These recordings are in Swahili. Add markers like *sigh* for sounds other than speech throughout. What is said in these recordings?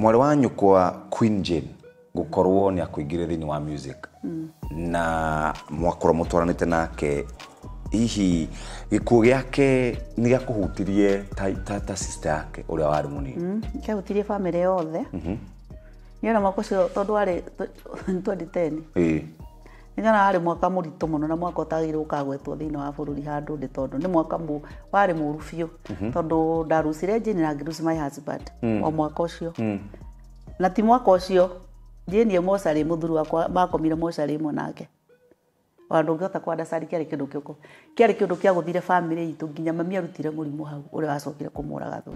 mwarä wa kwa queen jane gukorwo nä akwängire thä wa music mm. na mwakorwo må twaranä te nake hihi gä ake nä akå hutirie ta, ta, ta sister yake å rä a warä må nini gäahutirie mm. bamä rä yothe mhm. nä ona mwaka å cio tondå warä nyonaga arä mwaka må ritå må no na mwaka å tagä rwo kagwetwo thä inä wa bå rå ri handå ndä tondå nä mwaka warä må ru biå mhm. tondå ndarucire njini na ngä my husband mm. o mwaka å cio mm. na ti mwaka å cio njini e mocarä må thuri wakwa makomire mocarä ä mwe nake ona ngä hota kwandacarä kä arä kä ndå kä kå kä arä kä ndå kä agå thire bamä rä itå nginya mami må rimå hau å rä a wacokire kå må raga thå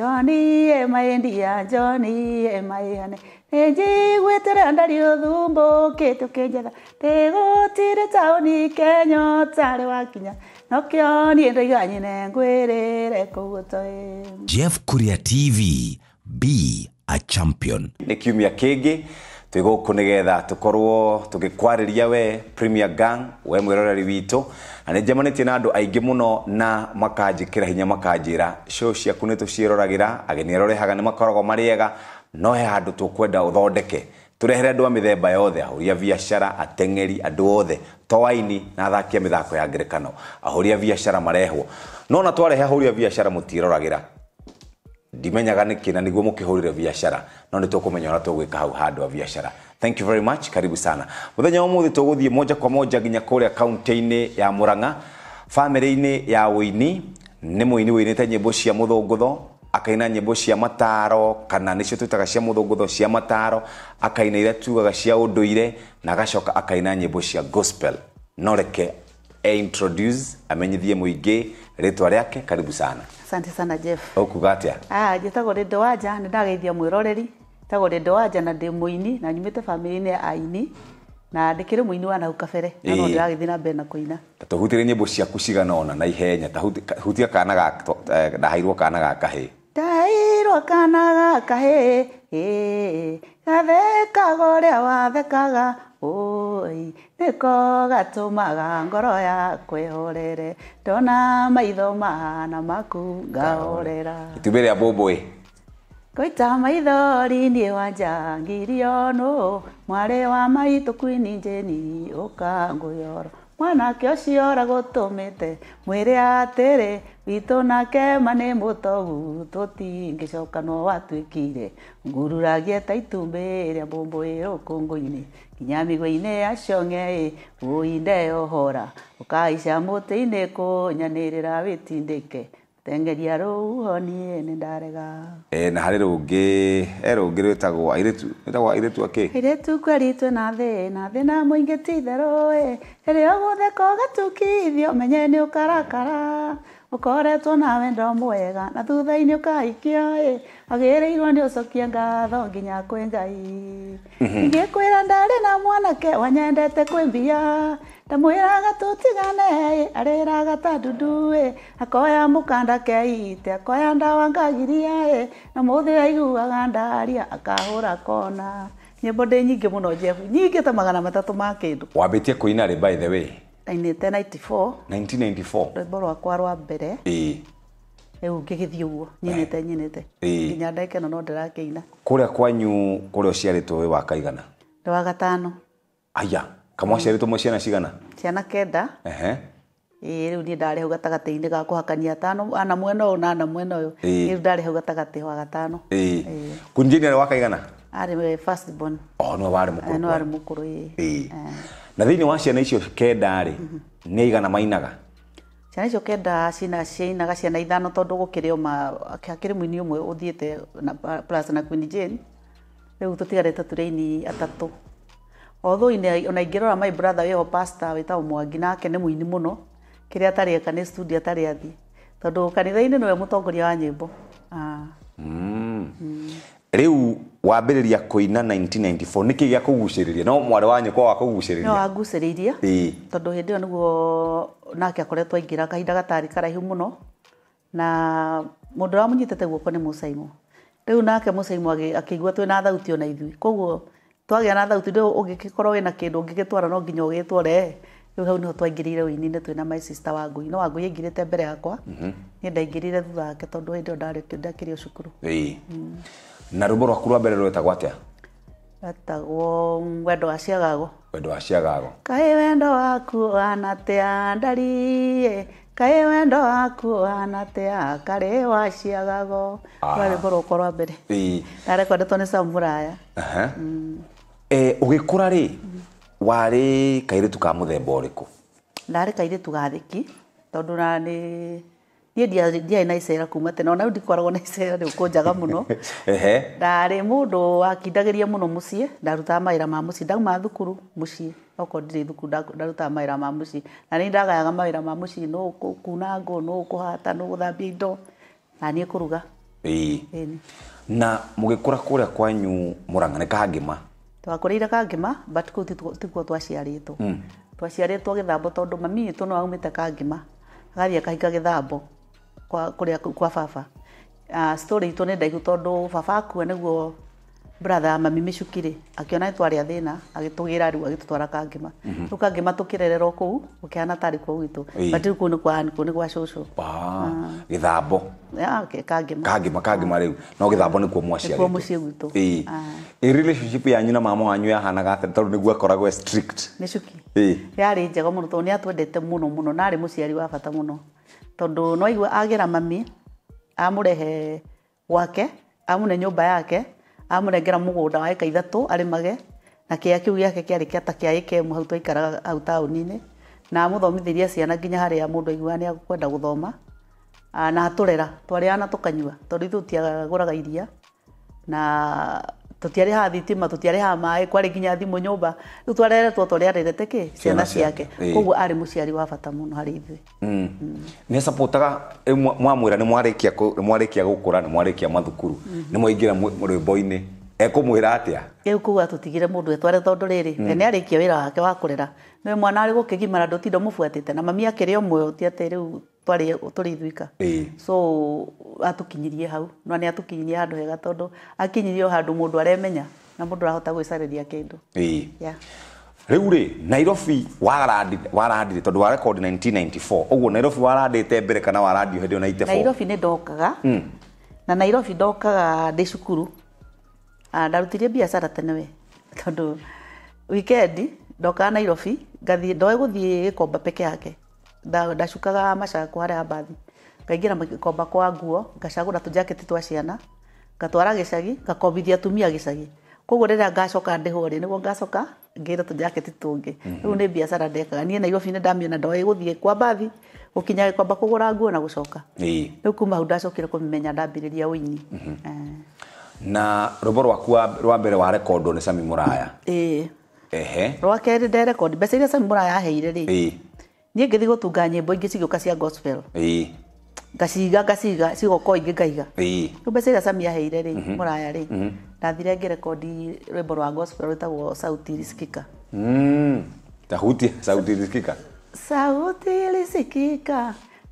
Johnny e mai ndia Johnny e eh, mai ane Te jiwe tere andari o dhumbo ke to ke jada Te go tire tau ni ke nyo tare wa kinya No kyo ni endo yu anyi ne ngwere re kogutoe Jeff Kuria TV, be a champion. Nekiumia kege. Nekiumia kege. twä gå kå nä getha tå korwo tå gä kwarä we premier gang we mwä roreri witå na nä njemanä tie na andå aingä må no na makanjä kä ra hinya makanjä ra ciaku nä tå ciäroragä ra ageni arorehaga nä makoragwo marä ega no he handå tå kwenda å thondeke tå rehere andå a mä themba yothe ahå biacara ateng'eri andå othe towaini na athakia mä thako ya ngerekano ahå ria biacara marehwo no na twarehe ahå ria biacara må tiäroragä ra ndimenyaga nä kä na nä guo må kä hå rä re biacara no nä tåkå menya å rä a hau handå a biacara thank you very much karibu sana må thenya å må thä tå moja kwa moja nginya kå rä a ya muranga ranga bamä ya wå ini nä må ini wä inä te nyä mbo cia må akaina nyimbo cia mataro kana nicio twitaga cia muthungutho cia mataro akaina iria tugaga cia unduire na agacoka akaina nyimbo cia gospel no reke e introduce amenyithie muingi ritwa riake karibu sana Asante sana Jeff. Ukugatia. Ah, jitagwo ndi Ndowaja ni ndageithia mwiroreri. Jitagwo ndo Ndowaja na må ini na te family-ini inä aini na ndikire muini wa nau kabere na ragä thiä na mbere na kuina. nyä nyimbo ciaku cigana ona na ihenya tahutia kana ga eh, ndahairwo kana ga kahii. Ndahairwo kana ga gathekaga å rä a wathekaga oi niko gatumaga ngoro ya kwihorere ndona maitho mahana maku ngahorera itumbi ria mbũmbũĩ ngoita maithori niĩ wanjangirio nå mwarä wa maitũ kwini njeni ngå yoro mwanake ũcio oragwo tũmĩte mwĩrĩ atĩrĩ witũ nake ma nĩ mũtogu tũtingĩcoka no watuĩkire ngururagie ta itumbĩ rĩa mbũmbũĩ rũkũngũ-inĩ nginya mĩgua-inĩ ya cong'e-ĩ ũinde ohora ũkaica mũtĩ-inĩ kũnyanĩrĩra wĩtindĩke ngeria rå thengeria ruhonie nä ndarega na harä rå ngä e, rå ngä rwä tagwo airä tu akä airä tu kweritwe na thä na thä na må ingä ti itherå ä rä rä å gå the ka å gatukithio menye nä å karakara å koretwo na wendo mwega na thutha-inä å kahikio ä wagä rä irwo nä å cokie ngatho nginya kwä ngai ingä kwä ra ndarä na mwanake wanyendete kwä mbia ndamwiraga tũtiganei arĩraga ta ndunduĩ akoya kanda keite akoya ndawa ngagiria ĩ na mũthĩ aiguaga ndaria akahũra kona nyĩmbo nyingä nyingĩ mũno jebu nyingĩ ta magana matatũ ma kĩndũ wambĩtie kũina rĩ by the way ainĩte 94 1994 rwĩmbo rwakwa rwa mbere ĩĩ rĩu ngĩgĩthiĩ ũguo nyinĩte nyinĩte nginya ndeke no no ndĩrakĩina kũrĩa kwanyu kũrĩa ũciarĩtwo wĩ wa kaigana ndĩ wa gatano aya kamwaciari tå mwe ciana cigana ciana kenda ä rä u niä ndarä hau gatagatä-inä ga kå hakania atano ana mwena å yå na mwena å yå rä u ndarä hau gatagatä wa gatano kunjeni arä wakaigana arä nä warä må kå rå na thä inä wa ciana icio kenda mm-hmm. nä aigana mainaga ciana icio kenda ciainaga ciana ithano tondå gå kä rä oma hakärä mwini å mwe å thiä te na queen rä u tå tigarä te tå rä aini atatå although ine ona ingirora my brother weho pastor wetagwo mwangi nake nĩ mũini mũno kĩrĩa atarĩ eka nĩ studio atarĩ athiĩ tondũ kanitha-inĩ nĩwe mũtongoria wa ah hmm. Hmm. rĩu wambĩrĩria kũina 1994 nĩkĩ gĩa kũgucĩrĩria no mwarĩ wa nyũkwa wa kũgucĩrĩria no wangucĩrĩirie tondũ hĩndĩ ĩyo nĩguo nake akoretwo aingĩra kahinda gatarĩ karaihu mũno na mũndũ ũramũnyitĩte guoko nĩ mũcaimo rĩu nake mũcaimo akĩigua twĩ na thauti ona ithuĩ koguo twagĩa na thauti rä ũngĩkorwo wĩna kĩndũ ũngĩgĩtwara no nginya ũgĩtware rĩu hau nĩho twaingĩrire ũini-inĩ twĩna my sister wa ngui no wa wangui aingĩrĩte mbere yakwa mhm. niĩ ndaingĩrire thutha wake tondũ hĩndĩ ĩyo ndakĩrĩ o cukuru mm. na rwĩmbo rwaku rwa mbere rwetagwo atĩa rwetagwo mm, wendo wa ciagago wendo wa ciagago kaĩ wendo waku ũhanatea ndariĩ kaĩ wendo waku ũhanatea karĩ wa ciagago rwarĩ rwĩmbo ah. rwakwa rwa mbere ndarekwendetwo nĩ samuraya ugikura eh, ri wari kairitu ka muthemba uriku ndari kairitu tugathiki tondu na ni ni dia dia ina isera kuma tena na ndi rä u kå njaga må no *laughs* ndarä ndari mundu akindagiria muno mucie ndaruta maira ciä ndarutaga mawä ma må ciä ndauma thukuru må ciä okorwo ndirä thukuru ndarutaga mawä ma mucie na ni ndagayaga maira ma mucie no kuna ngo no kuhata no guthambia indo na ni kuruga ruga na mugikura kuria kwanyu må ranga nä rä kangima but kå tikuo twaciarä two hmm. twaciarä two gä thambo tondå mamii tå no aumä te kangima agathiä akahika gä thambo kå rä a kwa baba uh, story itå nä ndaihu tondå baba akua nä guo brother ama mimi shukire akiona twarä a thina agitugira ru agitutwara kangima mhm. rä u kangima tukirerero kä ukiana tari kå u but kä ni kwa ni gwitå batä kwa kå nä gwa ya gä thambo kangima kangima ah. rä no no ni thambo nä kuo mwaciarä må ciä gwitå ah. relationship ya nyina mama wanyu yahanaga atä tondå nä guo akoragwo e nä cuki yarä njega må no jega muno atwendete ni atwendete muno muno narä må ciari wa fata muno tondu no aigua agira mami amurehe wake amune amå yake amũnengera mũgũnda wa ĩka ithatũ arĩmage na kĩa kĩu gĩake kĩarĩkia ta kĩa ĩka ĩmwe hau twaikaraga hau taũni-inĩ na amũthomithirie ciana nginya harĩa mũndũ aiguaga nĩ akwenda gũthoma na atũrera twarĩaga na tũkanyua tondũ ithuĩ tũtiagũraga iria na tutiarä ha thitima ma haga maä kwarä nginya thimå nyå mba rä u twareretwo twari rä arerete ki ciana ciake koguo arä må ciari wa bata må no harä ithuä mm. mm. nä capotaga mwamwä ra nä mwarä kia gå kå ra nä mwarä kia mathukuru mm-hmm. nä mwaingä ra rwä mbo-inä ekumwira atia riu kuga tutigire mundu etware tondu riri we hmm. ni arikie wira wake wa kurera ni mwana ari gukigimara ndutindo mubuatite na mami akiri omwe uti ati riu twari turi ithuika so atukinyirie hau no ni atukinyirie handu hega tondu akinyirie handu mundu aremenya na mundu arahota gwicariria kindu riu ri nairobi warandire tondu wa record 1994 uguo nairobi warandite mbere kana warandio hindi iyo na itebo nairobi ni ndokaga hmm. na nairobi ndokaga ndi cukuru Ah, ndarutirie biacara tene we tondu wikendi ndokaga nairobi ngathiĩ ndoe gũthiĩ gĩkomba peke yake ndacukaga macaku harĩa mbathi ngaingĩra gĩkomba kwa nguo ngacagũra tũjaketi twa ciana ngatwara gĩcagi ngakombithia atumia gĩcagi koguo rĩrĩa ngacoka ndĩhwo rĩ nĩguo ngacoka ngĩre tũjaketi tũngĩ rĩu nĩ biacara ndekaga niĩ nairobi nĩ ndamiona ndoĩ gũthiĩ kwa mbathi gũkinya gĩkomba kũgũra nguo na gũcoka rĩu kuma hau ndacokire kũmĩmenya ndambĩrĩria ũini mhmm. eh na rwimbo rwaku rwa mbere wa rekondwo nä cami må raya ehe rwa kerä nderekondi mbeca iria cami må raya aheire rä niä ngä thiä gå tunga nyä mbo ingä cigä å ka cia gospel ngaciga ngaciga cigoko ingä ngaiga rä mbeca iria cami aheire rä må mhm. raya rä mhm. ndathire ngä rekondi mbo rwa gospel rwätagwo sauti ilisikika mm. tahuti sauti sauti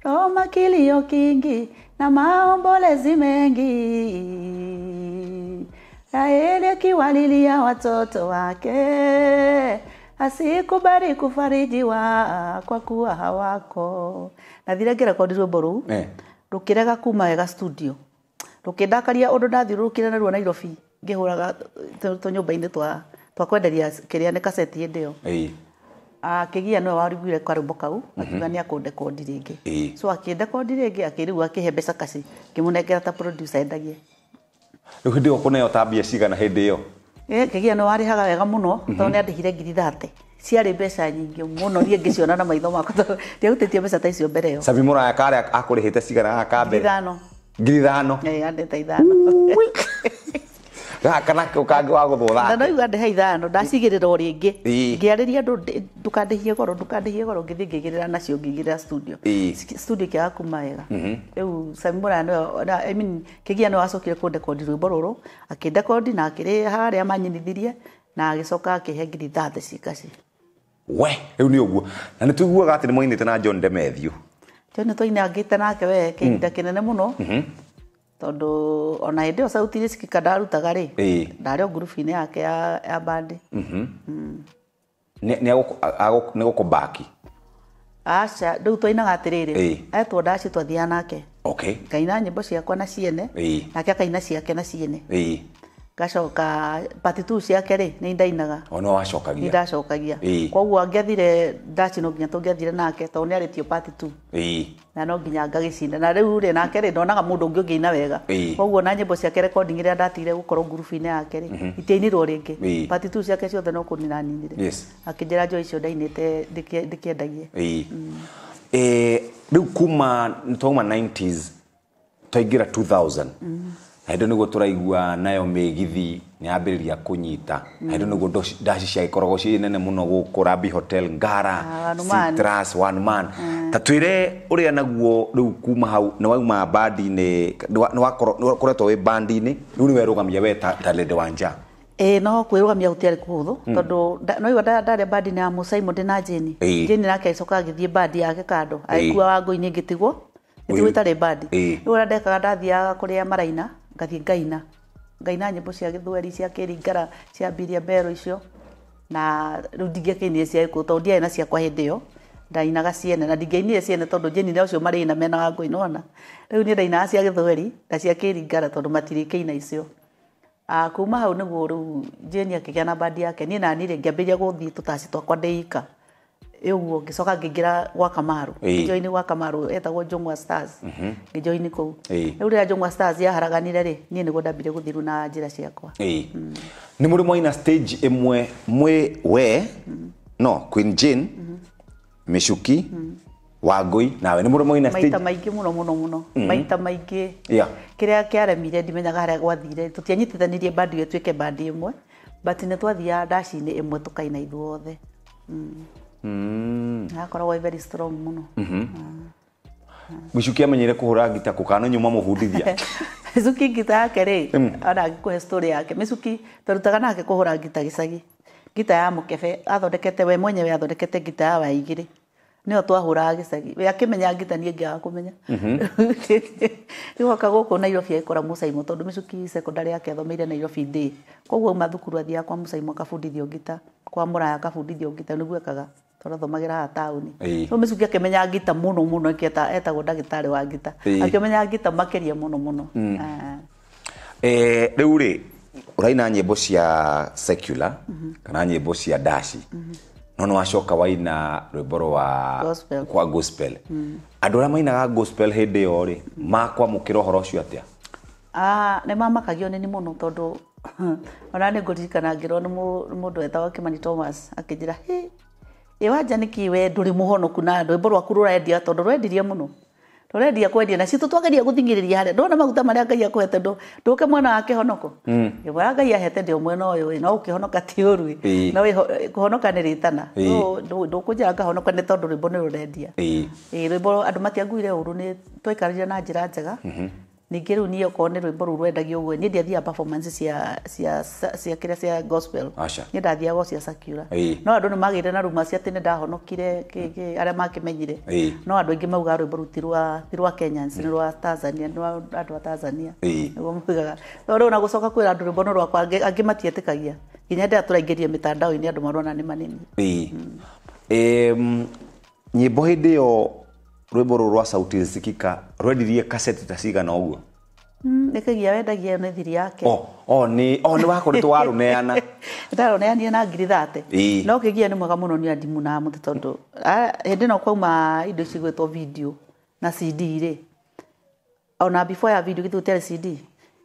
Roma kilio kingi na maombolezi mengi. Raheli akiwalilia watoto wake, asikubali kufarijiwa kwa kuwa hawako na thire ngirekondirwo mboru eh. rukirega kuma wega studio rukindakaria undu ndathiururukire naruo nairobi ngihuraga tunyumba-ini twa twa kwenderia kiria ni kaseti hindi iyo akigia nä we warugire rumbo kau akiuga nä kodi ringi so akĩndekondi rĩngĩ akĩ rĩu akĩhe mbeca kaci ngĩmũnengera ta producer endagie rĩu hĩndĩ ĩyo kũneo ta mbia cigana hĩndĩ ĩyo kĩgia nĩ warĩhaga wega mũno mhm. tondũ nĩ andĩhire ngiri thate ciarĩ mbeca nyingĩ mũno niĩ ciona na maitho makwa tondũ ndiagũtĩtie mbeca ta icio mbere ĩyo cabi må raya karĩa akũrĩhĩte cigana gaka mbere ngiri thano ngiri ithano andeta ithano *laughs* kana kangi wa guthura na noiga ndä haithano ndacigä rä ra å rä ngä ngä arä ria andå ndå kandä hie goro ndå kandä hie goro ngä thiä ngä rä ra nacio ngä rä ra studio kä aga kuma wega mm-hmm. rä u sami må raya kä gia nä wacokire kå ndekondi rwä mbo rå rå akä ndekondi na akä rä harä a manyinithirie na agä coka akä he ngiri thathe cikaci we rä u nä å guo na nä tå atä nä mwainä te na john ndemethiå john nä twainangä te nake we kä ihinda kä nene må no mm-hmm tondå ona hä ndä ä yo sauti rä cikika ndarutaga rä ndarä o ngurubu-inä yake ya bandä nä gå kå mbaki aca rä u twainaga atä rä rä etwo ndaci nake ngaina nyä mbo ciakwa na ciene nake akaina ciake na ciene ngacoka patitu ciake rä nä indainaga ona wacokagia nä ndacokagia kwa koguo angĩathire ndaci no nginya tångĩathire nake tondå nä arä tio patitu na no nginya ngagä cinda na rä u rä nake rä ndonaga må ndå å ngä å ngä ina wega koguo na nyä mbo ciake rekonding rä a ndatigire gå korwo ngurubu-inä yake rä mhm. itiainirwo rä ngä patitu ciake ciothe no kå ninaninire akä njä ra njoä icio ndainä te ndä kä endagie mm. rä u kuma twauma 90s twaingä ra 2000 hendo niguo turaigua nayo migithi ni yambiriria kunyita mm. hendo niguo ndaci ciagĩkoragwo ci nene mũno gũkũ rabi hotel ngara citras one man ta twĩre ũrĩa naguo rĩu kuma hau nĩ wauma bandi-inĩ nĩ wakoretwo wĩ bandi-inĩ rĩu nĩ we ta lede wanja ĩĩ no kwĩrũgamia gũtiarĩ kũhũthũ hmm. tondũ noigua ndarĩa bandi-inĩ ya mũcaimo ndĩ na jeni jeni nake agĩcoka agĩthiĩ bandi yake kando agĩkua wango-inĩ ngĩtigwo ngĩtigwo itarĩ bandi rĩu ũrĩa ndekaga ndathiaga kũrĩa maraina ngathiä ngaina ngaina nyä mbo cia gä thweri cia kä ringara ciambirie mbero icio na rä u ndingäakäinire cia kå tondå ndiarä na ciakwa hä ndä ä yo ndainaga ciene na ndingäinire ciene tondå njänine å cio marä ina mena wa ngå nona rä u nä ndainaga cia gä thweri na cia kä ringara tondå matirä kä ina icio ah, kuma hau nä guo rä u njäni akä gä a na mbandi yake niä nani rä ngä ambä ria gå thiä tå taci twakwa ndä ika uguo ngicoka ngiingira gwa kamaru ngijoini gwa kamaru etagwo njungwa stars ngijoini kuu riu riria njungwa stars yaharaganire ri nie niguo ndambire guthiru na njira ciakwa ni muri mm. mwaina stage imwe mwi we mm. no queen jane mm-hmm. micuki mm-hmm. wangui nawe nä må rä stage mm-hmm. maita maingä må no må no no maita maingä kä rä a kä aremire ndimenyaga harä a gwathire tå tianyitithanirie mbandi ä tuä ke ä mwe but nä twathiaga ndaci-inä ä mwe tå kaina ithuothe mm. Hmm. akoragwo ah, i very strong muno mm-hmm. ah. gucuki amenyire kuhura ngita kukano nyuma muvundithia *laughs* micuki ngita yake ri mm. ona ngikuhe story yake micuki twarutaga nake kuhura ngita gicagi ngita ya mukebe athondekete we mwenye mwenyewe athondekete ngita ya wa waigiri nio twahuraga gicagi we akimenya ngita nie ngiaga kumenya igoka mm-hmm. *laughs* guku nairobi aikora mucaimo tondu micuki secondary yake athomeire nairobi ndi koguo auma thukuru athiaga kwa mucaimo akabundithio ngita kwa muraya akabundithio ngita niguo ekaga turathomagĩra haha taũni rĩu mĩcuki akĩmenya ngita mũno mũno ĩkĩeta etagwo ndagĩtarĩ wa ngita akĩmenya ngita makĩria mũno mũno hmm. rĩu rĩ ũraina nyĩmbo cia secular mhm. kana nyĩmbo cia daci mhm. no nĩ wacoka waina rwĩmbo rwa kwa gospel hmm. andũ arĩa mainaga gospel hĩndĩ ĩyo rĩ makwamũkĩra ũhoro ũcio atĩa nĩ mamakagio ni mũno tondũ *laughs* ona ni ngũririkana ngĩrwo nĩ mũndũ wetagwo kĩmani thomas akĩnjĩra hĩ ä wanja nä kä we ndå rä må honoku na rwä mbo rwaku rå rendia tondå rwendirie må no rå rendia kwendia na citå twageria gå thingä rä ria harä a ndona maguta marä a ngai hete ndå ke mwena wa kä honoko ä hmm. bora ngai ahete ndä o mwena å yå no å kä honoka ti å ru no kå honoka nä rä tana ndå kå njä ngahonoka nä tondå rwä mbo nä rå rendia rwä mbo andå matianguire å ru nä twaikarire na njä ra njega mm-hmm ningä rä u niä okorwo nä rwä mbo rå rwendagio å guo nä ndiathiaga performance cia cia cia kä rä a cia gospel nä ndathiagwo cia cakura no andå nä magä re na ruma cia atä nä ndahonokire arä a makä menyire no andå aingä mauga rwä mbo rå ti rwa kenya nä rwa tanzania nä andå a tanzania nä guo moigaga rä u na gå coka kwä ra andå rwä mbo no rwakwa angä matietä kagia nginya ndä atå raingä mitandao-inä andå marona nä manini mm. nyä mbo hä ndä ä rwimbo rå rwa sauti zisikika rwendiririe kaseti ta cigana å guo mm, nä kagia wendagia nä thiri yake o oh, oh, nä oh, wakoretwo warå neana *laughs* ndarå neanire na ngiri thate no kä gia nä mwega må no nä andimå na må tä tondå hä ndä ä no kwauma indo cigwätwo video na cd rä ona before ya video gä tigå tiarä cd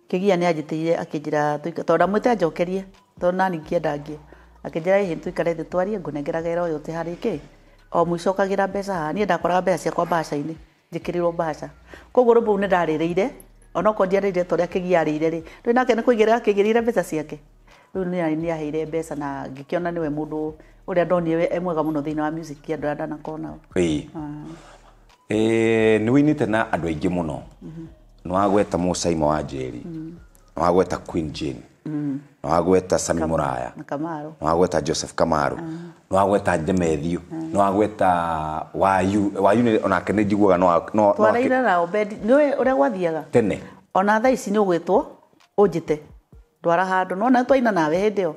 kä gia nä anjä tä ire akä njä ra tondå ndamwä te anjokerie tondå nani ngä endangie akä njä ra ä hä ikare thä twarie ngå nengeragä ra å yå tä harä kä o muico ra mbeca niä ndakoraga mbeca ciakwa mbaca-inä njä kä mbaca koguo rå mbå u nä ndarä rä ire onokorwo ndiarä ire torä a kä giarä ire rä rä nake nä kå igä rä rä ire mbeca ciake rä u nä aheire mbeca na ngä kä ona nä we må ndå å rä a ndonire e må no thä inä wa andå arä a ndanakorwo nao nä wä inä te na andå aingä må no mm-hmm. nä wagweta må caimo wa njeri mm-hmm. nä wagweta Mm. nowagweta sami må raya nowagweta joseph kamaru mm. nowagweta njemethio mm. nowagweta wayu onake nä njiguaga twaraire nao nä å rä a gwathiaga tene ona tha ici nä å gwä two å njä te ndwara handå nona twaina nawe hä ndä ä yo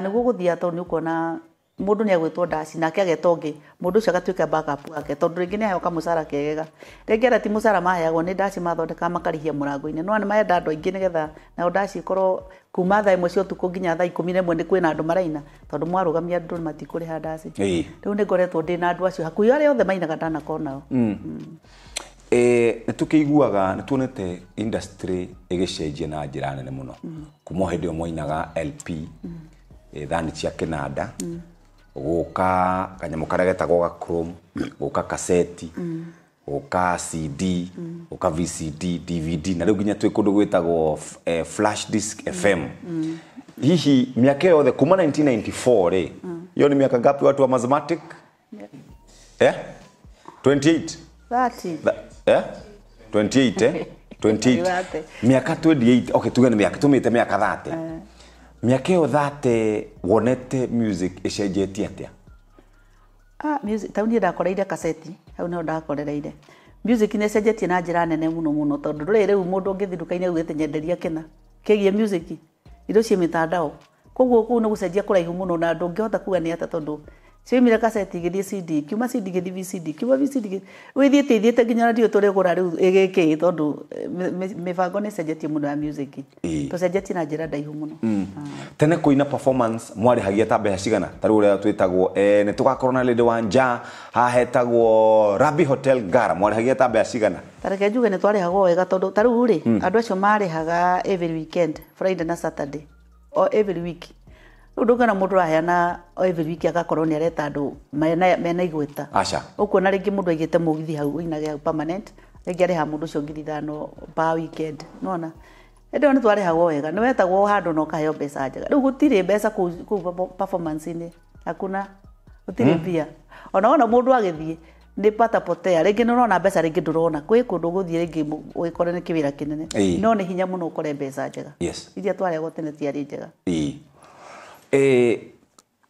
nä guo gå thia to nä å kuona mundu ni agwä two ndaci nake ageta å mundu ucio ndå backup wake tondu ringi ni nä aheo ka må kegega ringi ara ti må cara maheagwo nä ndaci mathondeka makarihia murango rango-inä no nä maenda andå aingä nä getha nao ndaci korwo kuma thaa imwe cia ũtukũ nginya thaa ikũmi na ĩmwe nĩ kwĩna andũ maraina tondũ mwarũgamia andũ matikũrĩha ndaci rĩu nĩ ngoretwo ndĩ na andũ acio hakuhĩ arĩa othe mainaga ndanakorwo nao mm. Mm. nĩ iguaga nĩ tuonete industry ĩgĩcenjia na njĩra nene mũno mm. kuma hĩndĩ ĩyo mwainaga lp thani cia kĩnanda guka kanyamå karĩa getagwo ga guka kaseti guka cd guka vcd dvd na rä u nginya twä kå ndå gwä tagwo eh, flash disk fm hihi mä aka ä yothe kuma 1994 rä iyo nä mä aka ngapi watu wa mathematic yeah? 28 30. yeah? 28 eh? 28 miaka 28 okay tuge nä mä aka tå mä te mä aka thate mĩaka ĩyo thate wonete music ĩcenjetie atä ah, tau niĩ ndakoreire kaseti hau nĩho ndakorereire music nĩ ĩcenjetie na ra nene må må no no mũno mũno tondũ ndũrĩ rĩu mũndũ ũngĩthiĩ nduka-inĩ ugĩte nyenderia kĩna kĩgiĩ music indo mä tandao koguo nä gå cenjia kå raihu må no na ndũngĩhota kuga nĩ ata tondå ciumire kaseti igithie CD kiuma CD igithie VCD kiuma VCD withiĩte ithiĩte nginya radio tũrĩgũra rĩu ĩgĩkĩ tondũ mĩbango nĩ ĩcenjetie mũno ya music to tũcenjetie na njĩra ndaihu muno hmm. ah. tene kũina performance mwarĩhagia ta mbeca cigana ta rĩu ũrĩa twĩtagwo nĩ tũgakorwo na lady wa nja haha hetagwo Rabi Hotel Gara mwarĩhagia ta mbeca cigana tareke njuge nĩ twarĩhagwo wega tondũ ta rĩu rĩ hmm. andũ acio haga every weekend Friday na Saturday or every week undu ngana mundu aheana every week agakorwo ni areta andu mena mena igweta acha ukuona ringi mundu aigite mugithi hau inage hau permanent ringi areha mundu ucio ngithi ithano pa weekend nona ndo ni twarehagwo wega ni wetagwo handu na kaheo mbeca njega riu gutiri mbeca kuu performance-ini hakuna gutiri hmm. mbia ona ona mundu agithie nä patapotea rä ngä nä rona mbeca rä ngä ndå rona kwä kå ndå gå thiä rä ngä å kore nä kä wä ra kä nene no nä hinya må no å kore mbeca njega iria twarehagwo tene tiarä njega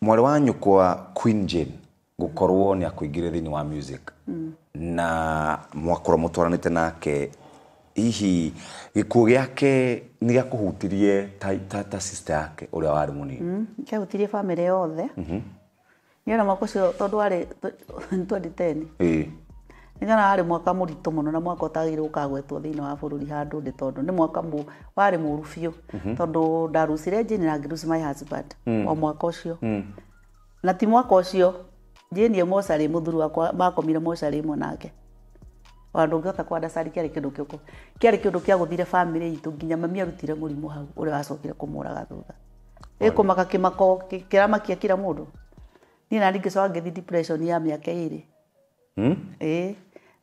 mwarä wa nyåkwa queen jane gå korwo nä akwä thä wa music mm. na mwakorwo må twaranä te nake hihi gä kuå gä ake nä gä akå hutirie ta, ta, ta sister yake å rä a warä må nini mm, kä bamä rä yothe mhm. nä ona mwaka å cio tondå warä twenditeni nyona arä mwaka må ritå na mwaka å tagä rwo wa bå rå ri handå ndä tondå nä mwaka warä må ru biå mhm. tondå ndarucire njini na ngä my husband mm. o mwaka å mm. na ti mwaka å cio njini e mocarä må thuri wakwa makomire mocarä imwe nake ona ndå ngä hota kwandacari kä arä kä ndå kä kå kä arä kä ndå kä agåthire bamä itå nginya mami arutire må rimå hau å wacokire kå thutha ä kå maka kä mako kä ramakia kira må ndå niä nani ngä coka ngä ya mä aka ä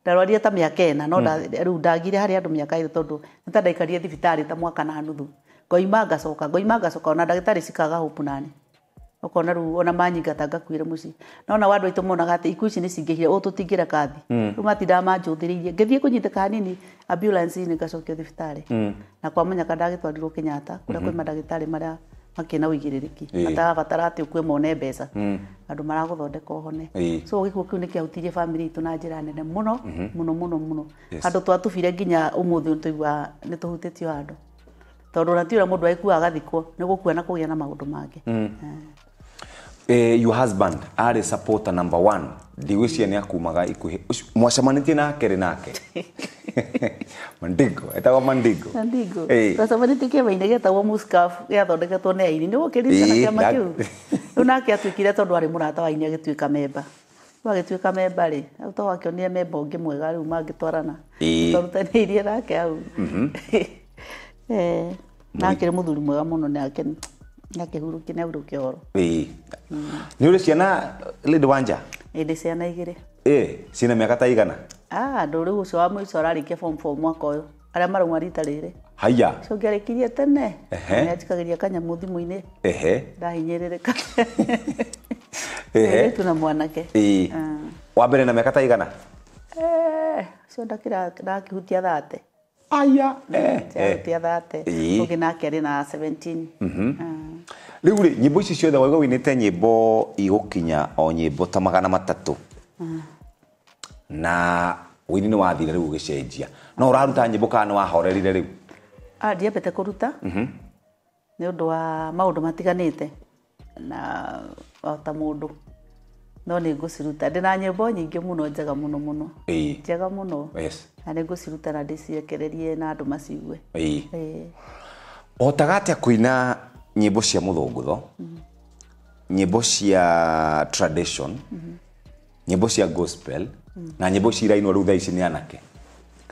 ndarwarire ta mĩaka ĩna no hmm. rĩu ndagire harĩ andũ mĩaka ĩrĩ tondũ nĩ ta ndaikarire thibitarĩ ta mwaka na nuthu ngoima ngacoka ngoima ngacoka ona ndagĩtarĩ cikaga hope nani ũkona rĩu ona manyingata ngakuire mũciĩ nona wandũ aitũ monaga atĩ iku ici nĩ cingĩhire ũũ tũtingĩra kathi hmm. rĩu matindaga manjũthĩrĩirie ngĩthiĩ kũnyitĩka hanini ambulance-inĩ ngacokio thibitarĩ hmm. na kwamũnyaka ndagĩtwarirwo kenyatta kũrĩa kwĩ mandagĩtarĩ marĩa makina uigĩrĩrĩki matarabatara atĩ ũkue mone mbeca hmm. andũ maragũthondeka ũhone so gĩkuũ kĩu nĩ kĩahutirie bamĩrĩ itũ na njĩra nene mũno mhm. mũno mũno mũno andũ twatubire nginya ũmũthĩ tũigua nĩ tũhutĩtio handũ tondũ ona tiũra mũndũ agĩkua agathikwo nĩ gũkua na kũgĩa na maũndũ mangĩ hmm. eh. Eh, your husband arĩ supporter number one ndigwä cia nä akumaga ikuhä mwacemanä na kerä nake *laughs* mandingo etagwo mandingo tie kä maine gä etagwo gä athondeketwo nä aini nä gå kä ririkana kä u rä nake atuä kire tondå arä må rata waini agä tuä ka memba rä agä tuä ka memba rä to wakä onire memba å ngä mwega rä u mangä twarana twarutanä irie nake au mhm. *laughs* nakä rä må thuri mwega må no nä akä hurå kie nä ahurå kie horo mm. nä å rä ciana lä ndå wanja ndä ciana rä ä na mä aka ta igana ah, ndå rä u å cio wa må ico ararä kia mwaka å yå arä a marauma rita rä rä haya ngä arä kirie tene nä anjikagä ria kanyamå thimå-inä ndahinyä rä rä kaä tu na mwanake ah. wa na mä aka ta igana eh, cio ndakä hutia thate aya ndakä hutia eh, eh. thate å ngä nake arä na 17 rä u rä nyä mbo ici ciothe waiga wä nä te nyä mbo igå kinya o nyä mbo ta magana matatå mm. na ini nä wathire rä u å gä cenjia no å raruta nyä mbo kana nä wahorerire rä u ah, ndiambete kå ruta nä mhm. å ndå wa maå ndå matiganä te na ta må ndå no nä ngå ciruta ndä na nyä mbo nyingä må no njega må no må no njega må no na nä ngå ciruta na ndä ciekererie na andå macigue hotaga atä a kå ina nyimbo cia muthungutho nyimbo cia tradition nyimbo cia gospel na nyimbo cirainwo riu thaa ici ni anake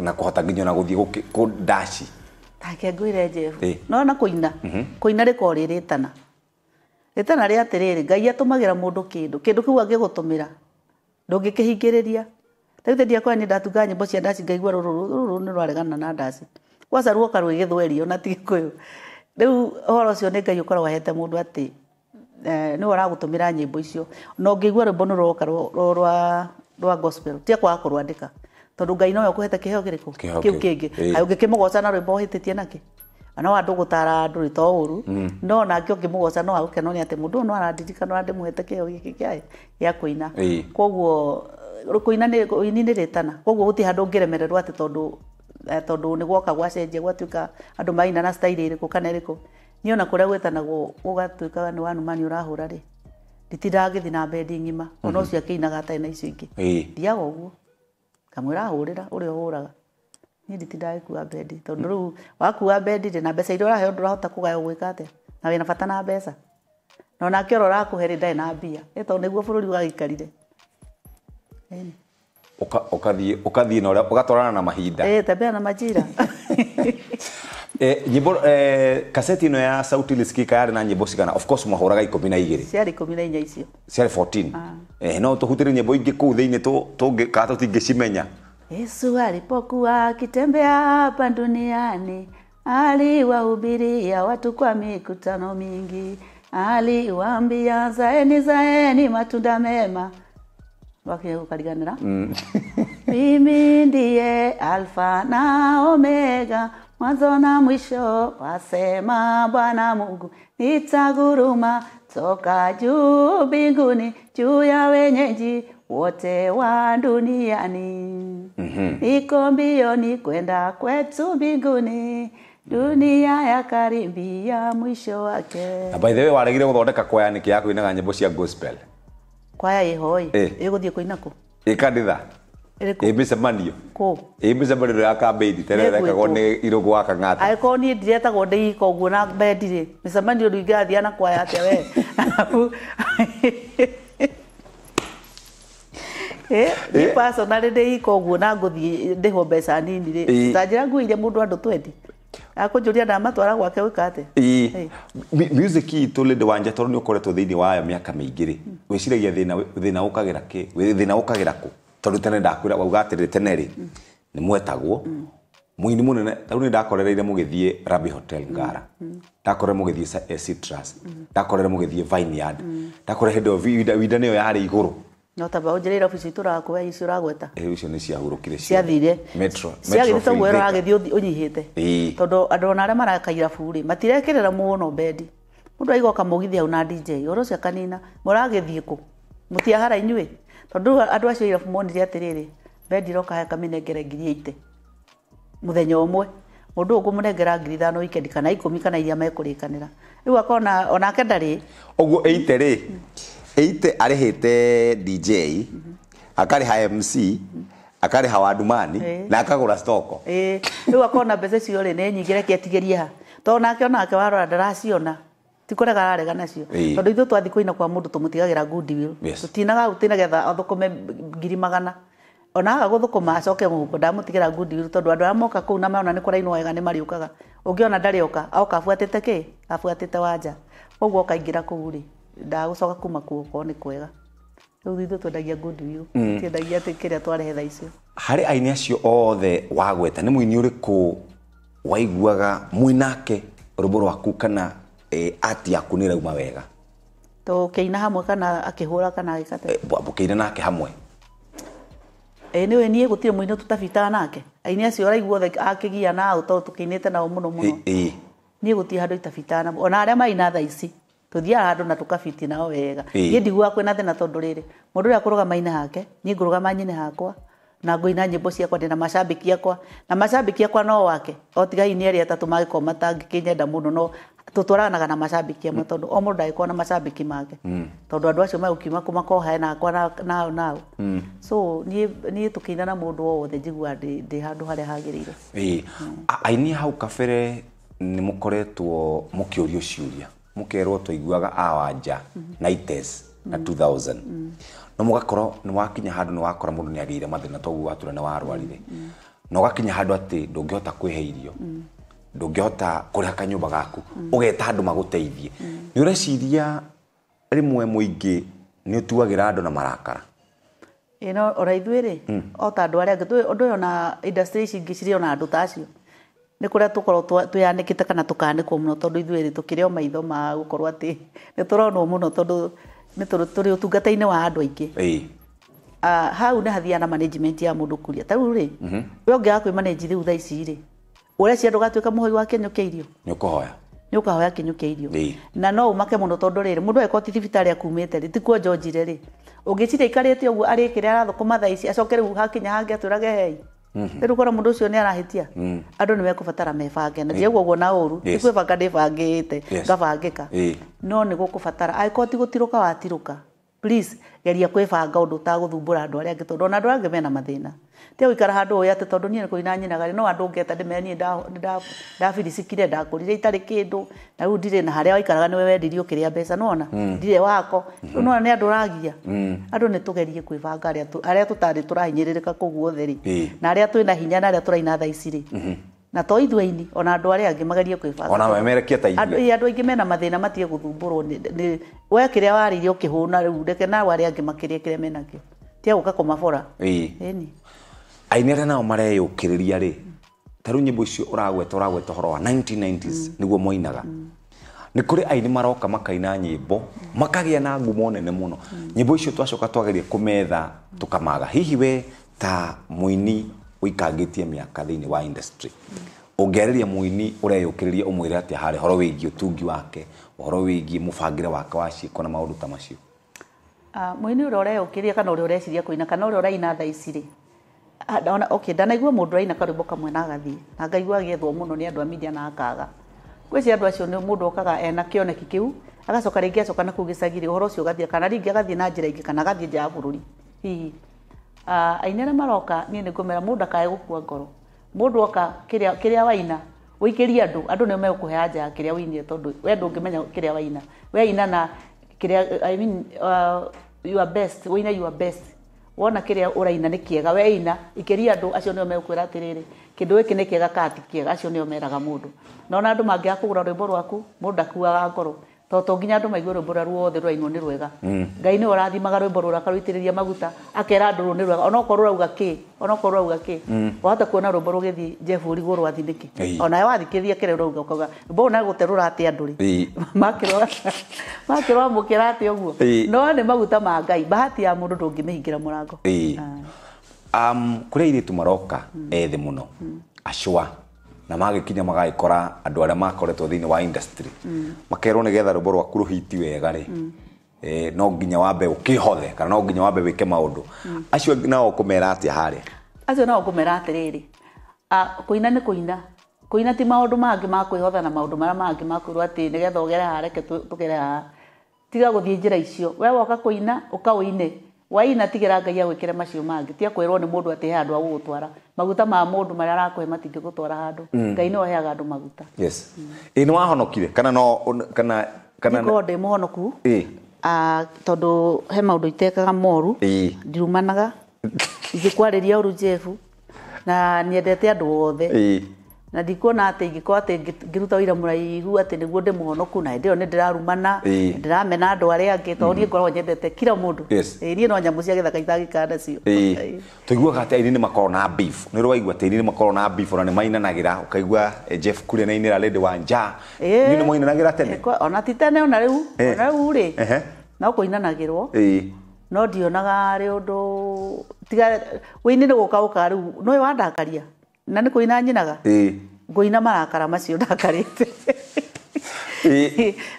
na kuhota nginya ona guthii kundaci take ngwire njebu nona kuina mhm. kuina rikoriritana ritana rä atärä ngai atåmagä ra må ndå kä ndå kä ndå kä u angä gå tå mä ra ndå ngä kä hingä rä ria rä u thendiakwa nä ndatunga nyä cia ndaci ngaigua rå rå rå nä rwaregana na ndaci kwaca ruoka rwä gä thweri ona tigä kå yå riu uhoro ucio ni ngai ukoragwo ahete mundu ati eh, niwe aragũtũmĩra nyĩmbo icio na ũngĩigua rwĩmbo nĩ rũroka rwa gospel tia kwaga kũrwandĩka tondå ngai nowe kũhete kĩheo kĩrĩkũ kĩu kĩngĩ ũngĩkĩmũgoca na rwĩmbo ũhĩtĩtie nakĩ no andå gũtara andå rä to å ru mm. no na å ngä må goca no agåkeno nä atä må ndå no arandirikanwo andä må hete kä heo gä kä kä gä a kåina koguo kåini ni rä tana koguo gå ti handå å ngä remererwo atä Eh, tondå nä gwoka gwacenjia ka andå maina na style kå kana iriku ni ona kuria gwetanagwo gugatuika ni wanumani urahura ri nditindaga ngithi na mbendi ng'ima ona ucio mhm. akiinaga atarĩ na icio ingĩ thiaga ũguo ngamwĩra ahũrĩra ũrĩa ũhũraga niĩ nditindaga gĩkua mbendi tondũ rĩu wakua mbendi rĩ na mbeca iria ũraheo ndũrahota kũgaya gwĩka atĩa na wĩna bata na mbeca na onake ũrĩa ũrakũhe rĩ ndarĩ na mbia ĩ tondũ nĩguo bũrũri ũgagĩikarire ĩni ukathiä na å rä a å gatwarana na mahinda eh, tembea na majira *laughs* eh, nyimbo eh, kaseti ä ya sauti lisikika yarä na nyimbo cigana of course mwahå raga ikå na igä rä ciarä ikå mi na inya icio ciarä ah. no tå hutä rä nyimbo ingä kå u thä inä kaa tå tingä cimenya yesu alipokuwa akitembea hapa duniani aliwahubiria watu kwa mikutano mingi ali aliwaambia zaeni zaeni matunda mema wakija mm. *laughs* mimi ndiye alfa na omega mwanzo na mwisho wasema bwana mungu nitaguruma toka juu mbinguni juu ya wenyeji wote wa duniani mm-hmm. mbioni kwenda kwetu mbinguni dunia ya karibia mwisho wake by the way waregire guthondeka kwaya niki yako inaga nyimbo cia gospel kwaya iho i iguthie kuina ku ikanitha ä mä cemanio ya kambeini tene rekagwo nä irå gwa kang'ata korwo niä ndiretagwo ndä ika å guo na mbendirä mä cemanio rä ingathia na kwaya atä we nä ndä ika å guo na ngå thiä ndä ho mbeca nini rä tanjä ra nguo iria må ndå andå twendi akunjuria ndamatwara gwake wikate ii music itå rä ndä wanja tondå nä å koretwo thä inä wayo mä aka mä ingä rä wä ciragia thä na å kagä ra tondå tene ndakwä wauga rä tene rä nä mwetagwo muini munene tau nä ndakorereire må gä rabi hotel ngara ndakorere må gä thiä ndakorere må gä thiä vineyard ndakorere hä vida ä yo nä yo yarä igå rå no ta bau njirira bici turakuwa icio uragweta eh icio ni ciahurukire ciathire metro ciagire ta mwero agithi unyihite tondu andu ona aria marakaira buri matirekirira muno bedi mundu aigo kamugithi au na DJ oro cia kanina muragithi ku mutiahara inyui tondu andu acio irabu monire atiriri bendi roka heka minengere ngiri ite muthenya umwe mundu ungu munengera ngiri ithano wikendi kana ikumi kana iria mekurikanira riu akona onake ndari uguo ite ri mm. Eite arihite DJ mm -hmm. akari ha MC mm -hmm akari akariha wadumani eh. na akagura stoko eh rĩu akona mbeca cio ri ne nyingĩ ki atigeria ha tondũ nake ke warora ndaraciona tikurega ararega nacio eh. tondũ ithu twathi kuina kwa mundu mũndũ tũmũtigagĩra goodwill tutinaga gũtĩ nagetha athũkũme ngiri magana ona aga guthukuma acoke mũhuko ndamũtigĩra goodwill tondũ andũ andu amoka kũu na maona nĩ kũrainwo wega ni mariukaga ungiona ndari oka oka afuatite ki afuatite waja ũguo kaingira kũu ri ndagåcoka kuma kuo korwo nä kwega rä u thithu twendagia mm. tiendagia atä kä rä a twarehe tha icio harä aini acio othe wagweta nä må ini å rä kå waiguaga mwinake rå mbo rwaku kana e, ati yaku nä rauma wega tå kä ina hamwe kana akä hå ra kana agä kate mbå e, kä ina nake hamwe ä e, nä wä niä gå tirä må inä tå tabitaga nake aini acio araigua othe akä gia na å tondå tå kä inä te nao må no må no niä gå tiä handå itabitaga ona arä a maina tha ici tuthiaga andu na tukabiti nao wega ni ndiguaga kwä thä na tondå rä rä må ndå å hake ni nguruga rå gama hakwa na ngå ina nyä mbo ciakwa ndina na macambä akwa na macambä akwa no wake o tigai nä atatu atatå magä korwo matangä nyenda no no na macambä amwe tondu o mundu ndå na macambä make tondu andu acio magå kiuma kå makohae nakwa nao nao so niä tå na må ndå wothe njigua ndä handå harä a hagä rä ire ainia hau kabere nä må koretwo må kä å rio ciå mukerwo twaiguaga awanja nites mhm. na 2000 no mugakorwo ni wakinya handu ni wakora mundu ni agiire mathina toguo watura ni warwarire na gakinya handu ati ndungihota kwihe irio mhm. ndungihota kuriha kanyumba gaku ugeta mhm. handu maguteithie ni ureciria rimwe muingi ni utuagira andu na marakara ino ona ithuĩ rĩ hmm. o ta andũ arĩa angĩ ũndũ ũyũ na industry ici ingĩ ciri ona andu ta nä kå rä a tå korwo twä yanä te kana tå kanä two må no tondå ithuä tå kä rä o maitho ma gå korwo atä nä tå ronwo må no tondå tå rä å tungata-inä wa andå aingä ah, hau nä hathiaga na management ya må ndå kuria ta rä mhm. we å ngä aga kwä manage rä u tha ici rä å rä cia ndå gatuä ka må hoi wa kenyå kä irio nä å kåhoya nä å kahoya kenyå kä irio na no å make må no tondå rä rä må ndå agä ti thibitarä akumä te rä tikuo njonjire rä å ngä cira ikarä te å guo arä kä rä arathå kå matha ici acoke rä u hakinya hangä atwä rage hei Mhm. rä kora må ndå å cio nä arahätia mhm. andå nä mekåbatara mebange na tiaguo guo na å ru nä kwä banga ndä bangä te ngabangä ka no nä gå kå batara angä korwo ti gå tirå ka watirå ka geria kwibanga undu utaguthumbura andu aria angi tondu ona andu angi mena mathina tia guikara handu uya ati tondu nie nikuina nyinagari no andu ngeta ndimere nie ndafirisikire ndakũrire itarĩ kĩndũ na rĩu ndirĩ na harĩa waikaraga nĩwe wendirie ũkĩrĩa mbeca nona hmm. ndirĩ wako rĩu nona nĩ andũ ũragia hmm. andũ nĩ tũgerie kwĩbanga arĩa tũtarĩ tũrahinyĩrĩrĩka kũu guothe rĩ na arĩa twĩna hinya na arĩa tũraina thaa ici na to ithuainĩ ona andå arĩa angä magerie kwĩbangamemerekia ta andå aingä mena mathĩna matige gå thumbũrwo we kä rä a warä å kä hå na wari u reke nao arä angä makä rie kä rä a menakio tia guka ka kå mabora aini arä a nao mare kä rä ria rä ta rä u nyä mbo icio å ragweta å ragweta horo wa niguo mm. moinaga ni kuri rä aini maroka makaina nyimbo mbo mm. na ngumo nene må no mm. nyä icio twacoka twageria kumetha tukamaga hihi we ta muini wikangitie miaka thiini wa industry ungiariria muini ureyukiriria umwire atia hari horo wigie utungi wake horo wigie mubangire wake wa ciiko na maundu ta macio uh, muini uria ureyukiriria kana uria ureciria kuina kana uria uraina tha ici ri ah, ona okay ndanaigua mundu aina karimbo kamwe na agathii na ngaigua agethwo muno ni andu a media na akaga ci andu acio nĩ mũndũ okaga ena kĩoneki kĩu agacoka ringi acoka na kũu gĩcagirĩ ũhoro ũcio kana ringi agathiĩ na njira ingi kana agathiĩ nja ya bũrũri hihi Ah, aini arĩa maroka niĩ nĩ ngũmera mũndũ ndakae gũkua ngoro mũndũ oka kĩrĩa kĩrĩa waina wĩikĩrie andũ andũ nĩ megũkũhe anja ya kĩrĩa wainire tondũ we ndũngĩmenya kĩrĩa waina we aina na kĩrĩa i mean uh, your best waina your best wona kĩrĩa ũraina nĩ kĩega we ina ikĩria andũ acio nĩo megũkwĩra atĩrĩrĩ kĩndũ gĩkĩ nĩ kĩega kaa ti kĩega acio nĩo meraga mũndũ nona andũ mangĩaga kũgũra rwĩmbo rwaku mũndũ ndakuaga ngoro toto nginya andu maigue rwimbo rwa ruothe rå inwo ni rwega mm. ngai ni urathimaga rwimbo rä ria maguta akera andå ru ni rwega onokorwo rauga ki onokorwo rauga ki mm. wahota kuona rwimbo rugithii jefu riguo rwathiniki onawe wathikiriria kire rauga ukauga rwimbo na guterura ati andu *laughs* ri makirwa mukira ati uguo no ni maguta ma ngai bahati ya mundu rä murango irä tu maroka mm. ethe muno acua na magäkinya magagäkora andå arä a makoretwo thä inä wa industry makerwo nä getha rå mbo rwaku rå hiti wega rä no nginya wambe å kä hothe kana no nginya wambe wä ke maå ndå acio nao kå mera atä a harä a acio nao kå mera atä rä rä kå ina nä kå ina kå ina ti maå ndå mangä makwä hotha na maå ndå marä a mangä makwä rwo atä nä getha å gere hareke tå gere haha tiga gå thiä njä ra icio we woka kå ina å kaå ine waina tigä ngai agwä kä re macio mangä tia kwä rwo nä må ndå atä he andå gå twara maguta ma må ndå marä a arakå he matingä gå twara handå mm. ngai nä oheaga andå maguta ä nä wahonokire kana no kana ndikorwo ndä må honoku ah, tondå he maå ndå itekaga moru ndirumanaga ingä kwarä ria å na niendete andå othe na ndikuona atä ingä korwo atä ngä ruta wira må raihu atä nä guo ndä må honoku na hä ä nä ndä rarumana ndä ramena andå arä a angä tondå mm. niä nyendete kira må ndå ä niä no nyamå cia gethaka itangä kana cio tå iguaga atä aini nä na beef nä rä waigua atä aini nä na beef ona nä mainanagä ra å kaigua eh, jeff kure nainä ra rä wa nja nä nä mwainanagä ra tene ona ti tene ona rä u eh. ona rä u rä no kå inanagä rwo no ndionaga rä å ndå tiga wä inä nä gå ka gå kaga rä u no wandakaria na nä kå ina nyinaga ngå ina marakara macio ndakarä te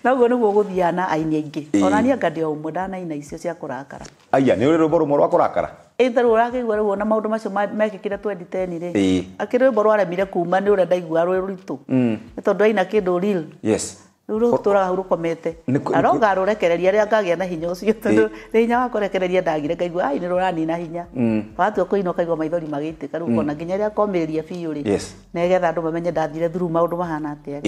naguo nä guo gå thia na aini aingä ona niä anga o å mwe ndanaina icio cia kå rakara aia nä å rä rå mbo rå mwe rwa kå rakara ĩtharũ ũrakĩigua rĩu ona ndå macio mekĩkire twendi teni rĩ akĩrĩ rwĩmbo rwaremire kuma nĩ ũrĩa ndaiguaga rwĩ rũritũ mm. nĩ tondå aina kä real rä u rå tå raga rå komete aronga rekereria rä a ngagä na hinya å cio tondå rä hinya wa kårekereria ndagire ngaigua ai nä rå ranina hinya mm. watu kå ino å kaigua maithori magä karu ka kona mm. nginya rä a komä rä ria biå rä negetha andå mamenye ndathire thuru maå ndå mahana atä a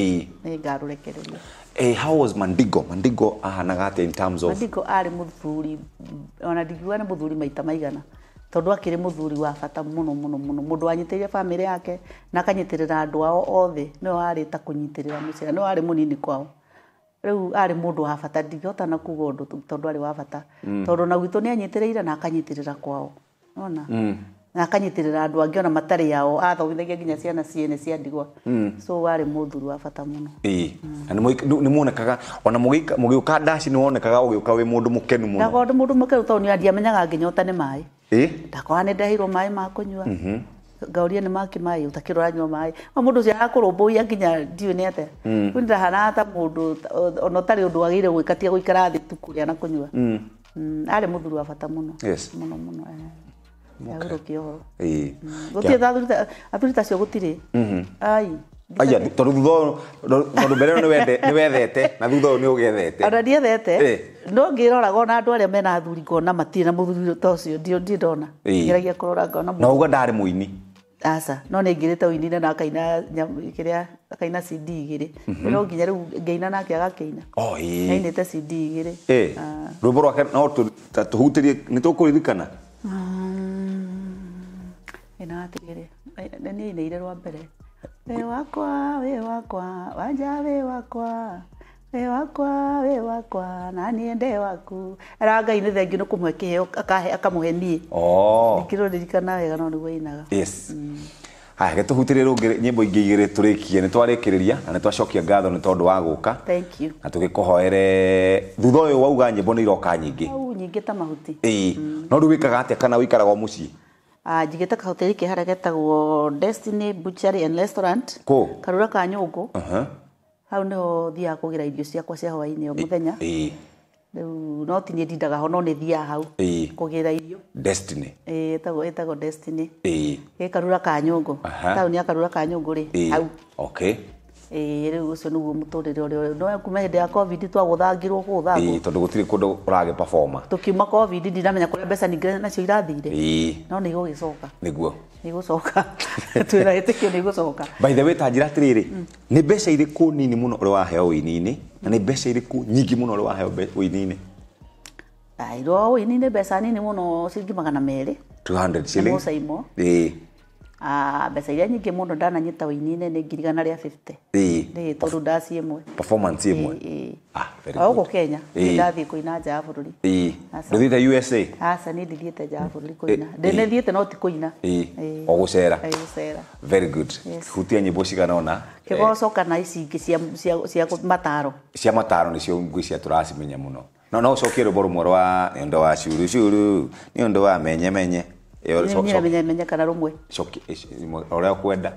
nä ngarå rekereria Eh, how was Mandigo? Mandigo ahanaga atä in terms of Mandigo arä må thuri ona ndingiuga nä må thuri maita maigana tondu akiri muthuri wa bata muno muno muno mundu anyitirire family yake na ra andu ao othe niwe ari ta kunyitirira mucira arä må munini kwao riu ari ndå wa bata ndingihota na kuga ndå tondu ari wa bata mm. tondu na anyitä rä ire na ra kwao ona na akanyitirira andu angi ona matari yao athomithagia nginya ciana ciene cia ndigwa hmm. so warä må thuri wa bata må mm-hmm. no mm. na nä muonekaga ona må gä å ka ndaci nä wonekaga å gä å ka wä må ndå må kenu må ndakorwo ndå må ndå må kenu tondå nä andi amenyaga nginya å ta nä maä ndakorwa nä ndeheirwo maä ma kå nyua ngauria nä makä maä å takä rora nyua maä mm. o må mm, ndå å cio arakå rå mbå ia nginya ndiå nä atä rä nä ndahanaga ta må ndå ona å tarä å ndå wagä ire gwä ka tia gå ikara thä tu kå rä a na kå nyua arä må thuri wa bata må no må no må no gå tirä thacio gå tirä tondå thutha ä nä wethete na thutha å yå nä å gethete ndiethete no roraga ona andå arä a mena athuri ngona na må thuri ta å cio ndarä må ini no nä ngä rä te å inine na akaina tå hutä rie nä tå kå ririkana ĩna watigĩrĩ nĩ ainĩire rwa mbere wĩ wakwa wĩ wakwa wanja wĩ wakwa wĩ wakwa wĩ wakwa na niĩ ndĩ waku ra ngai nĩ thengiũ nĩ kũmũhe kĩheo akamũhe niĩ oh. ndikĩroririkana wega no nĩguo ainaga yes mm haya gä tå hutä rä rå nyä mbo ingä igä rä tå rä kie nä twarä kä rä ria na nä twacokia ngatho nä tondå wa gå ka na tå gä kå hoere thutha å yå wauga nyä mbo nä iroka nyingä nyingä ta mahuti no rä u wä kaga atä kana wä ikaragwo mũciĩ njigä te kahoteri kä harä getagwo karura ka nyå ngå uh-huh. hau nä ho thiaga kå gä ra irio ciakwa cia hwainä o må thenya riu no tinä ndindaga ho no nä thia hau kå gä ra irio ä tagwo ä karura ka nyå ngå taåni akarura ka nyå ngå rä rä u å cio nä guo må tå rä re å rä a kuma hä ndä ya covid twagå thangirwo gå thagwo tondå gå tirä kå ndå å ragä tå kiuma covid ndinamenya kå rä a mbeca ningä nacio irathire no nä igå gä coka nä guo nä gå coka twä na tä kio nä gå coka baithewä tanjä ra atä rä rä nä mbeca irä kå nini må no å rä waheo å ini-inä na nä mbeca irä kå nyingi må no å rä waheo å ini-inä irwo å ini nä mbeca nini må no ciringi magana merä må Ah, mbeca iria nyingä må no ndananyitawainine nä ngirigana rä a tondå ndaci ä mwe gå kenya ndathiä kåina nja ya bå rå ri ah, ndåthiä te nä ndithiä te nja ya bå rå ri kåina nä thiä te no ti kåina o gå cera hutia nyä mbo cigana ona kä goco kana ici ingä cia mataro cia mataro nä cio ngwä cia tå racimenya må no no no å cokie rå mbo rå mwe rwa nä å ndå wa curu curu nä å ndå wa menye menye niramenyekana rumwe uria kwenda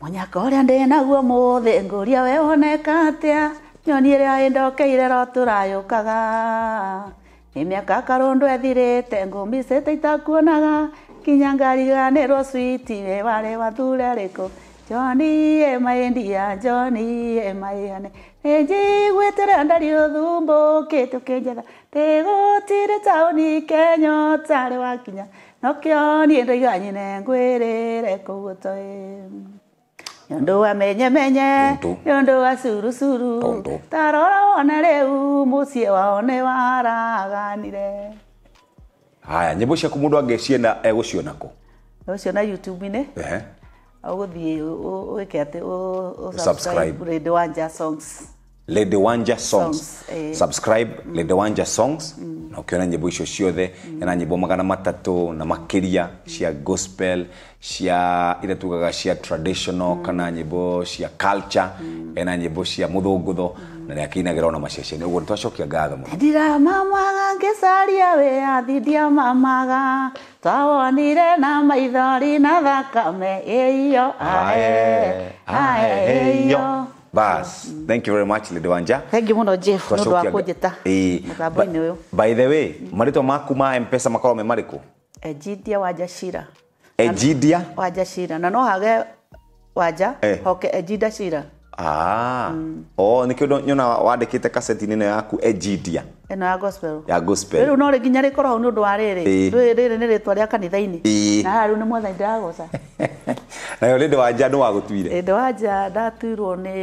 munyaka a ndä naguo ngå ria we woneka atia nyoni rä a iria indokeire ro turayukaga ni miaka karundu ethirite ngumbicite itakuonaga kinya ngariganirwo switi we wari wathure kå joni emaendia joni emaene ninjiguitire ndari kä ukinjetha ndigutire taũni kenya tarä wakinya å ndå ndoiga menye menye nä å ndå nyũndũ curucuru tarora wone må ciä wao nä waraganire haya nyĩmbo ciaku mũndũ angĩcienda egũciona kũ na youtube-inĩ ũgũthiĩ wĩke atĩ ũsubscribe rĩndĩ wanja songs Lady Wanja songs, songs eh. subscribe mm. Lady Wanja songs mm. na ukiona nyimbo icio ciothe ena mm. nyimbo magana matatu na makiria cia mm. gospel cia ira tugaga cia traditional mm. kana nyimbo cia culture mm. ena nyimbo cia muthungutho mm. na niakinagä ra ona maceceni å guo nä twacokia ngatho må ndiramamaga ngä caria wä athi ndiamamaga twawonire na maithori na thakame iyo ae ae iyo bas mm. thank you very much lady wanja thengi må no jeff nä å ndå wa kå njä ta må inä å by the way marĩtwa maku ma mpesa makorwo me marĩkũ ejidia wanja cira ejidia wanja cira na no hage wanja eh. hoke ejida cira Ah. Mm. Oh, nä kä nyona wandä kä te kacetinä ä yaku enjidia ä no ya gospel ya gospel rä u no rä nginya rä hau nä å ndå wa rä rä rä rä nä rä twa rä a kanitha-inä na rä u nä mwathani ndäragoca *laughs* nayo rä ndä nja nä wagå tuire ndä nja ndatuirwo nä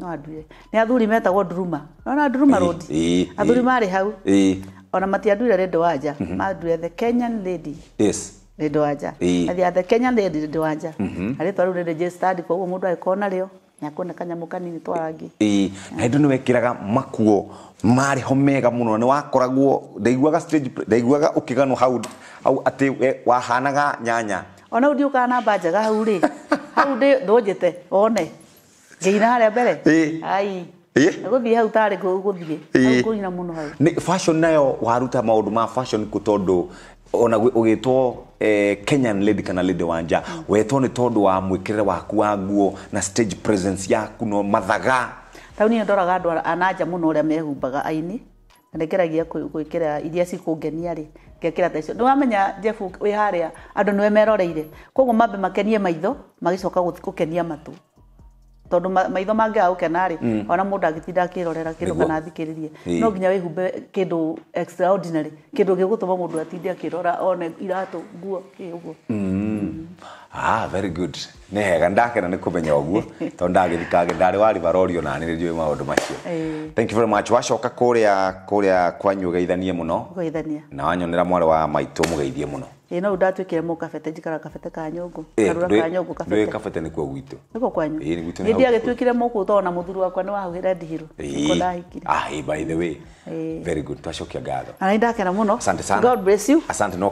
no anduire nä athuri metagwo nduruma nona nduruma rod athuri marä hau ona matianduire rä ndä wanja manduire mhm. the kenyan lady yes rä ndwanja athiathe yeah. kenya nä rä ndwanja mm -hmm. arä twa rä u rä registered koguo må ndå agäkorwo narä o nä akuona kanyamå kanini twarangi na ndå nä wekĩraga makuo marä ho mega muno no nä wakoragwo ndaiguaga ndaiguaga å kä ganwo hau atä wahanaga nyanya ona u ndiå kaga namba njega hau rä hau ndä thå njä te one ngä ina harä a mbere ai gå thiä hau tarä gå thiä kå ina må no hau nayo waruta maå ndå ma gå tondå ona å gä two eh, kenyan lady kana lady wanja mm. wetwo nä tondå wa mwä waku wa nguo na stage presence yaku no mathaga tau niä ndoraga andå ananja må no å rä a mehumbaga aini na nä ngeragia gwä kä ra iria cikå ngenia rä ngekä ra ta icio nä wamenya jebu wä harä a andå nä we meroreire koguo mambe makenie maitho magä coka gå kenia matå tondu maitho mangiaga gukena ri mm. ona mundu agitinda akirorera kindu kana thikiririe no nginya wihumbe kindu extraordinary kindu gigutuma mundu atinde akirora one iratu nguo ki uguo mm. mm. ah very good Ne, hega ndakena nä kå menya å guo *laughs* tondå ndagä thikange ndarä warä barorio nanä rä njå ä maå ndå macio wacoka kå rä a kwanyu geithanie må no na wanyonera mwarä wa maitå må geithie må no ä no ndatwä kä re må kabete njikara kabete ka nyå ngå karura ka nyå ngå kabete nä kwa gwitå nä kwa kwanyu nä ndiagä tuä kire må kå too na må thuri wakwa nä wahå hä re ndihirå ko ndahikire ah, by the way very good ngatho na nä ndakena må no asante sana god bless you asante no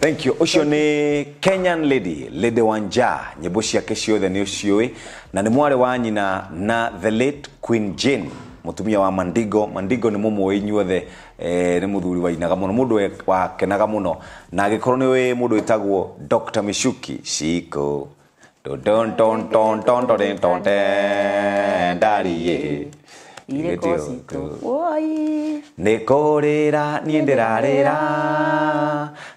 thank you nä kenyan lady lady wanja nyämbo ciake ciothe nä å ciå na nä mwarä wa nyina na the late queen jane mutumia wa mandigo mandigo nä må må inyuothe eh, nä må thuri wainaga må no må ndå wakenaga må no na angä korwo nä wä må ndå wä tagwo dr mishuki ciko ndariä nä kå rä ra niä ndä rarä ra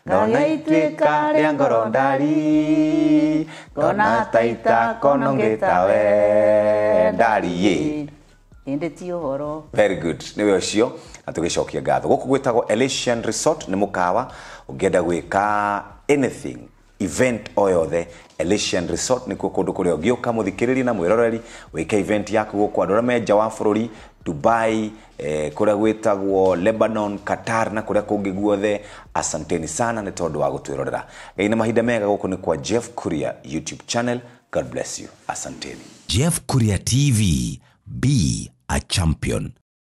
ngona ituä ka rä a ngoro ndari ngona taita konongä tawe ndariä indi ti uhoro very good niwe ucio na tugicokia ngatho guku gwitagwo elation resort ni mukawa ungienda gwika anything event o yothe elation resort nikuo kundu kuria ungiuka muthikiriri na mwiroreri wike event yaku guku andu aria menja wa bururi dubai eh, kuria gwitagwo lebanon qatar na kuria kungi guothe asanteni sana ni tondu wa gutwirorera ngai na mahinda mega guku ni kwa jeff kuria youtube channel god bless you asanteni jeff kuria tv Be a champion.